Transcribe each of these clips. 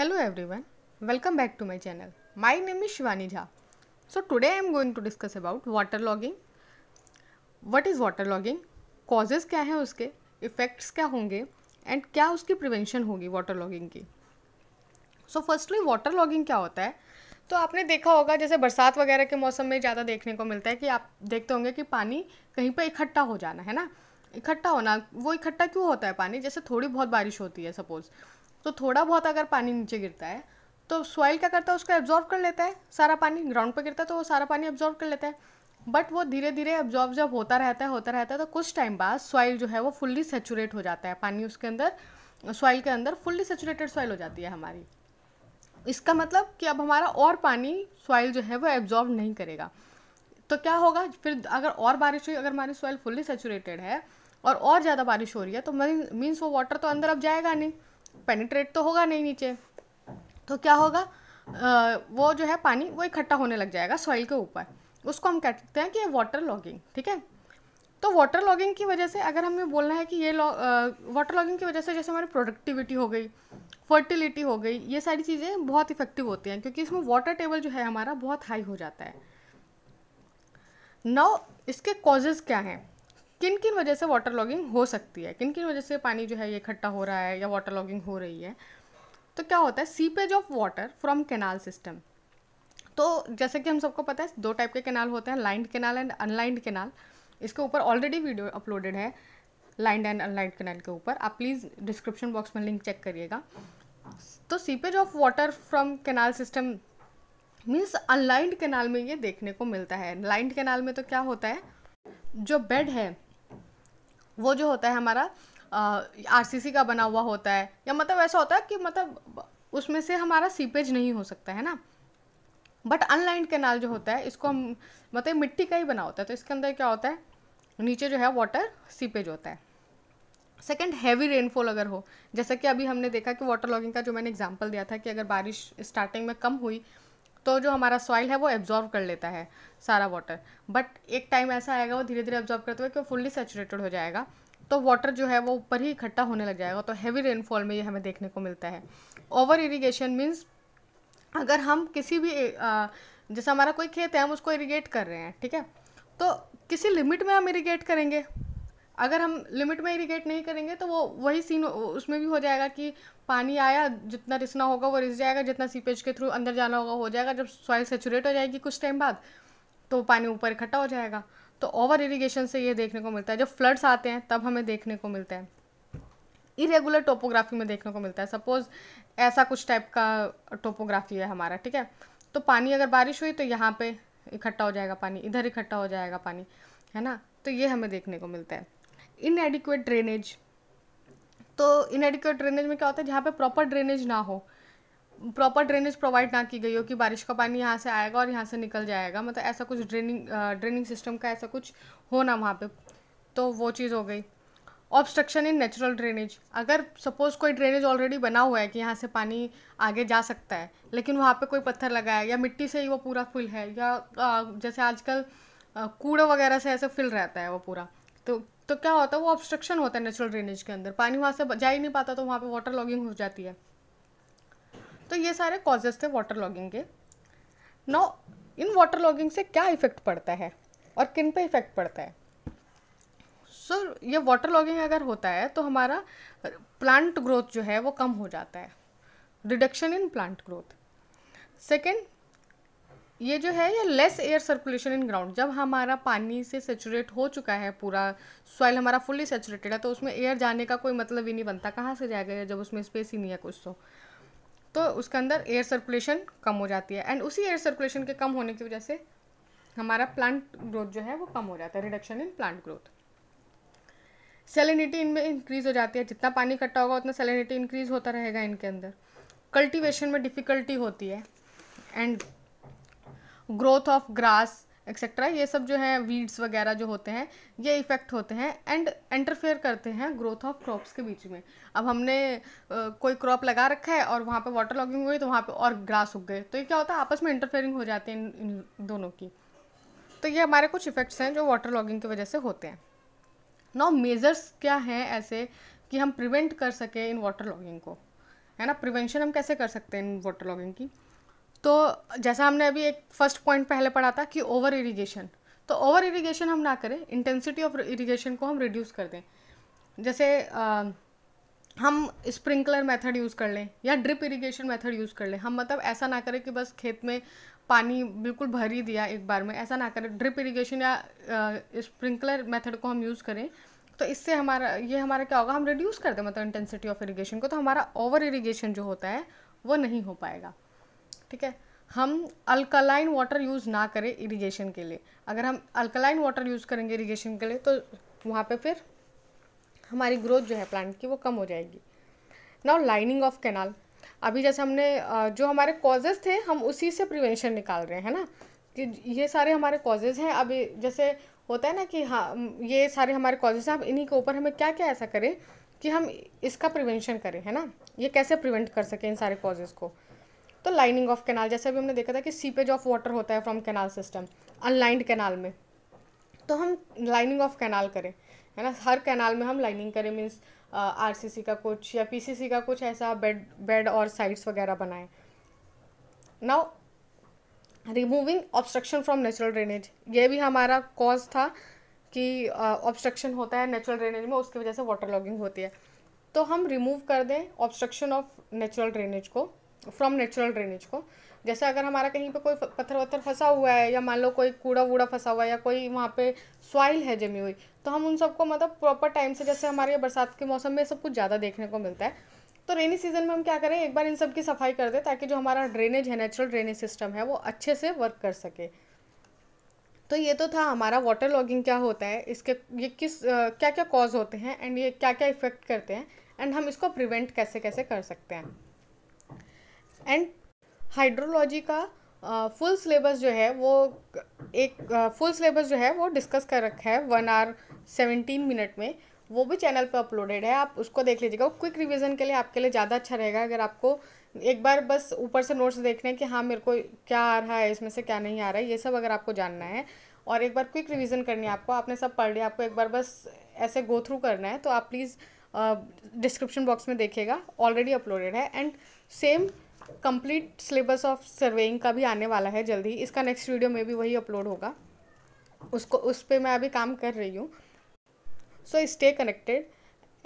every everyone welcome back to my channel my name is Shivani Jha so today I am going to discuss about water logging what is water logging causes क्या हैं उसके effects क्या होंगे and क्या उसकी prevention होगी water logging की so firstly water logging क्या होता है तो आपने देखा होगा जैसे बरसात वगैरह के मौसम में ज़्यादा देखने को मिलता है कि आप देखते होंगे कि पानी कहीं पर इकट्ठा हो जाना है ना इकट्ठा होना वो इकट्ठा क्यों होता है पानी जैसे थोड़ी बहुत बारिश होती है सपोज़ तो थोड़ा बहुत अगर पानी नीचे गिरता है तो सॉइल क्या करता है उसको एब्जॉर्व कर लेता है सारा पानी ग्राउंड पर गिरता है तो वो सारा पानी एब्जॉर्व कर लेता है बट वो धीरे धीरे एब्जॉर्व जब होता रहता है होता रहता है तो कुछ टाइम बाद सॉइल जो है वो फुल्ली सेचूरेट हो जाता है पानी उसके अंदर सॉइल के अंदर फुल्ली सेचूरेटेड सॉइल हो जाती है हमारी इसका मतलब कि अब हमारा और पानी सॉइल जो है वो एब्जॉर्व नहीं करेगा तो क्या होगा फिर अगर और बारिश हुई अगर हमारी सॉइल फुल्ली सेचूरेटेड है और और ज़्यादा बारिश हो रही है तो मीन्स वो वाटर तो अंदर अब जाएगा नहीं पेनिट्रेट तो होगा नहीं नीचे तो क्या होगा आ, वो जो है पानी वो इकट्ठा होने लग जाएगा सॉइल के ऊपर उसको हम कहते हैं कि ये वाटर लॉगिंग ठीक है तो वाटर लॉगिंग की वजह से अगर हमें बोलना है कि ये वाटर लॉगिंग की वजह से जैसे हमारी प्रोडक्टिविटी हो गई फर्टिलिटी हो गई ये सारी चीज़ें बहुत इफेक्टिव होती हैं क्योंकि इसमें वाटर टेबल जो है हमारा बहुत हाई हो जाता है नौ इसके कॉजेज़ क्या हैं किन किन वजह से वाटर लॉगिंग हो सकती है किन किन वजह से पानी जो है ये इकट्ठा हो रहा है या वाटर लॉगिंग हो रही है तो क्या होता है seepage of water from canal system तो जैसे कि हम सबको पता है दो टाइप के कैनाल होते हैं lined canal and unlined canal इसके ऊपर ऑलरेडी वीडियो अपलोडेड है लाइंड एंड अनलाइंड कैनाल के ऊपर आप प्लीज़ डिस्क्रिप्शन बॉक्स में लिंक चेक करिएगा तो seepage of water from canal system means unlined canal में ये देखने को मिलता है लाइंड कैनाल में तो क्या होता है जो बेड है वो जो होता है हमारा सी का बना हुआ होता है या मतलब ऐसा होता है कि मतलब उसमें से हमारा सीपेज नहीं हो सकता है ना बट अनलाइंड कैनाल जो होता है इसको हम मतलब मिट्टी का ही बना होता है तो इसके अंदर क्या होता है नीचे जो है वाटर सीपेज होता है सेकेंड हैवी रेनफॉल अगर हो जैसा कि अभी हमने देखा कि वाटर लॉगिंग का जो मैंने एग्जाम्पल दिया था कि अगर बारिश स्टार्टिंग में कम हुई तो जो हमारा सॉइल है वो एब्जॉर्व कर लेता है सारा वाटर बट एक टाइम ऐसा आएगा वो धीरे धीरे एब्जॉर्व करते हुए कि वो फुल्ली सेचुरेटेड हो जाएगा तो वाटर जो है वो ऊपर ही इकट्ठा होने लग जाएगा तो हैवी रेनफॉल में ये हमें देखने को मिलता है ओवर इरीगेशन मीन्स अगर हम किसी भी जैसे हमारा कोई खेत है हम उसको इरीगेट कर रहे हैं ठीक है तो किसी लिमिट में हम इरीगेट करेंगे अगर हम लिमिट में इरीगेट नहीं करेंगे तो वो वही सीन उसमें भी हो जाएगा कि पानी आया जितना रिसना होगा वो रिस जाएगा जितना सीपेज के थ्रू अंदर जाना होगा हो जाएगा जब सॉइल सेचुरेट हो जाएगी कुछ टाइम बाद तो पानी ऊपर इकट्ठा हो जाएगा तो ओवर इरीगेशन से ये देखने को मिलता है जब फ्लड्स आते हैं तब हमें देखने को मिलता है इरेगुलर टोपोग्राफी में देखने को मिलता है सपोज़ ऐसा कुछ टाइप का टोपोग्राफी है हमारा ठीक है तो पानी अगर बारिश हुई तो यहाँ पे इकट्ठा हो जाएगा पानी इधर इकट्ठा हो जाएगा पानी है ना तो ये हमें देखने को मिलता है इनएडिक्वेट ड्रेनेज तो इनएडिक्वेट ड्रेनेज में क्या होता है जहाँ पे प्रॉपर ड्रेनेज ना हो प्रॉपर ड्रेनेज प्रोवाइड ना की गई हो कि बारिश का पानी यहाँ से आएगा और यहाँ से निकल जाएगा मतलब ऐसा कुछ ड्रेनिंग ड्रेनिंग सिस्टम का ऐसा कुछ हो ना वहाँ पे तो वो चीज़ हो गई ऑब्स्ट्रक्शन इन नेचुरल ड्रेनेज अगर सपोज़ कोई ड्रेनेज ऑलरेडी बना हुआ है कि यहाँ से पानी आगे जा सकता है लेकिन वहाँ पे कोई पत्थर लगा है या मिट्टी से ही वो पूरा फिल है या जैसे आजकल कूड़ा वगैरह से ऐसे फिल रहता है वो पूरा तो तो क्या होता है वो ऑब्स्ट्रक्शन होता है नेचुरल ड्रेनेज के अंदर पानी वहाँ से जा ही नहीं पाता तो वहाँ पे वाटर लॉगिंग हो जाती है तो ये सारे कॉजेज थे वाटर लॉगिंग के नौ इन वाटर लॉगिंग से क्या इफ़ेक्ट पड़ता है और किन पे इफ़ेक्ट पड़ता है सो so, ये वाटर लॉगिंग अगर होता है तो हमारा प्लांट ग्रोथ जो है वो कम हो जाता है reduction in plant growth second ये जो है ये less air circulation in ground जब हमारा पानी से सेचुरेट हो चुका है पूरा सॉइल हमारा फुल्ली सेचुरेटेड है तो उसमें एयर जाने का कोई मतलब ही नहीं बनता कहाँ से जाएगा जब उसमें स्पेस ही नहीं है कुछ तो तो उसके अंदर एयर सर्कुलेशन कम हो जाती है एंड उसी एयर सर्कुलेशन के कम होने की वजह से हमारा प्लांट ग्रोथ जो है वो कम हो जाता है reduction in plant growth salinity इनमें इंक्रीज़ हो जाती है जितना पानी इकट्ठा होगा उतना सेलिनिटी इंक्रीज़ होता रहेगा इनके अंदर कल्टीवेशन में डिफ़िकल्टी होती है and growth of grass etcetera ये सब जो है वीड्स वगैरह जो होते हैं ये इफ़ेक्ट होते हैं एंड इंटरफेयर करते हैं ग्रोथ ऑफ क्रॉप्स के बीच में अब हमने आ, कोई क्रॉप लगा रखा है और वहाँ पे वाटर लॉगिंग हुई तो वहाँ पे और ग्रास उग गए तो ये क्या होता है आपस में इंटरफेयरिंग हो जाती है इन, इन दोनों की तो ये हमारे कुछ इफ़ेक्ट्स हैं जो वाटर लॉगिंग की वजह से होते हैं नौ मेजर्स क्या हैं ऐसे कि हम प्रिवेंट कर सकें इन वाटर लॉगिंग को है ना प्रिवेंशन हम कैसे कर सकते हैं इन वाटर लॉगिंग की तो जैसा हमने अभी एक फर्स्ट पॉइंट पहले पढ़ा था कि ओवर इरीगेशन तो ओवर इरीगेशन हम ना करें इंटेंसिटी ऑफ इरीगेशन को हम रिड्यूस कर दें जैसे आ, हम स्प्रिंकलर मेथड यूज़ कर लें या ड्रिप इरिगेशन मेथड यूज़ कर लें हम मतलब ऐसा ना करें कि बस खेत में पानी बिल्कुल भर ही दिया एक बार में ऐसा ना करें ड्रिप इरिगेशन या स्प्रिंकलर मेथड को हम यूज़ करें तो इससे हमारा ये हमारा क्या होगा हम रिड्यूस कर दें मतलब इंटेंसिटी ऑफ इरिगेशन को तो हमारा ओवर इरिगेशन जो होता है वो नहीं हो पाएगा ठीक है हम अल्कलाइन वाटर यूज़ ना करें इरिगेशन के लिए अगर हम अल्कलाइन वाटर यूज़ करेंगे इरिगेशन के लिए तो वहाँ पे फिर हमारी ग्रोथ जो है प्लांट की वो कम हो जाएगी नाउ लाइनिंग ऑफ कैनाल अभी जैसे हमने जो हमारे कॉजेज़ थे हम उसी से प्रिवेंशन निकाल रहे हैं ना कि ये सारे हमारे कॉजेज़ हैं अभी जैसे होता है ना कि हाँ ये सारे हमारे कॉजेज़ हैं अब इन्हीं के ऊपर हमें क्या क्या ऐसा करें कि हम इसका प्रिवेंशन करें है ना ये कैसे प्रिवेंट कर सकें इन सारे कॉजेज़ को तो लाइनिंग ऑफ कैनाल जैसे अभी हमने देखा था कि सीपेज ऑफ वाटर होता है from canal system unlined canal में तो हम लाइनिंग ऑफ कैनाल करें है ना हर कैनाल में हम लाइनिंग करें मीन्स आरसीसी का कुछ या पी का कुछ ऐसा बेड बेड और साइड्स वगैरह बनाएं now removing obstruction from natural drainage ये भी हमारा कॉज था कि ऑब्स्ट्रक्शन uh, होता है नेचुरल ड्रेनेज में उसकी वजह से वाटर लॉगिंग होती है तो हम रिमूव कर दें ऑब्स्ट्रक्शन ऑफ नेचुरल ड्रेनेज को फ्रॉम नेचुरल ड्रेनेज को जैसे अगर हमारा कहीं पे कोई पत्थर वत्थर फंसा हुआ है या मान लो कोई कूड़ा वूड़ा फंसा हुआ है या कोई वहाँ पे सॉइल है जमी हुई तो हम उन सबको मतलब प्रॉपर टाइम से जैसे हमारे बरसात के मौसम में सब कुछ ज़्यादा देखने को मिलता है तो रेनी सीजन में हम क्या करें एक बार इन सब की सफाई कर दें ताकि जो हमारा ड्रेनेज है नेचुरल ड्रेनेज सिस्टम है वो अच्छे से वर्क कर सके तो ये तो था हमारा वाटर लॉगिंग क्या होता है इसके ये किस क्या क्या कॉज होते हैं एंड ये क्या क्या इफेक्ट करते हैं एंड हम इसको प्रिवेंट कैसे कैसे कर सकते हैं एंड हाइड्रोलॉजी का फुल uh, सिलेबस जो है वो एक फुल uh, सिलेबस जो है वो डिस्कस कर रखा है वन आवर सेवेंटीन मिनट में वो भी चैनल पर अपलोडेड है आप उसको देख लीजिएगा क्विक रिवीजन के लिए आपके लिए ज़्यादा अच्छा रहेगा अगर आपको एक बार बस ऊपर से नोट्स देखने हैं कि हाँ मेरे को क्या आ रहा है इसमें से क्या नहीं आ रहा है ये सब अगर आपको जानना है और एक बार क्विक रिवीजन करनी है आपको आपने सब पढ़ लिया आपको एक बार बस ऐसे गो थ्रू करना है तो आप प्लीज़ डिस्क्रिप्शन बॉक्स में देखेगा ऑलरेडी अपलोडेड है and same complete syllabus of surveying का भी आने वाला है जल्दी इसका नेक्स्ट वीडियो में भी वही अपलोड होगा उसको उस पर मैं अभी काम कर रही हूँ so stay connected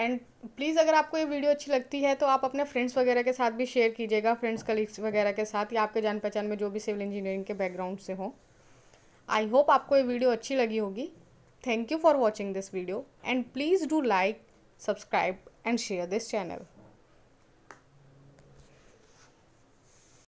and please अगर आपको ये वीडियो अच्छी लगती है तो आप अपने फ्रेंड्स वगैरह के साथ भी शेयर कीजिएगा फ्रेंड्स कलीग्स वगैरह के साथ या आपके जान पहचान में जो भी सिविल इंजीनियरिंग के बैकग्राउंड से हो आई होप आपको ये वीडियो अच्छी लगी होगी thank you for watching this video and please do like subscribe and share this channel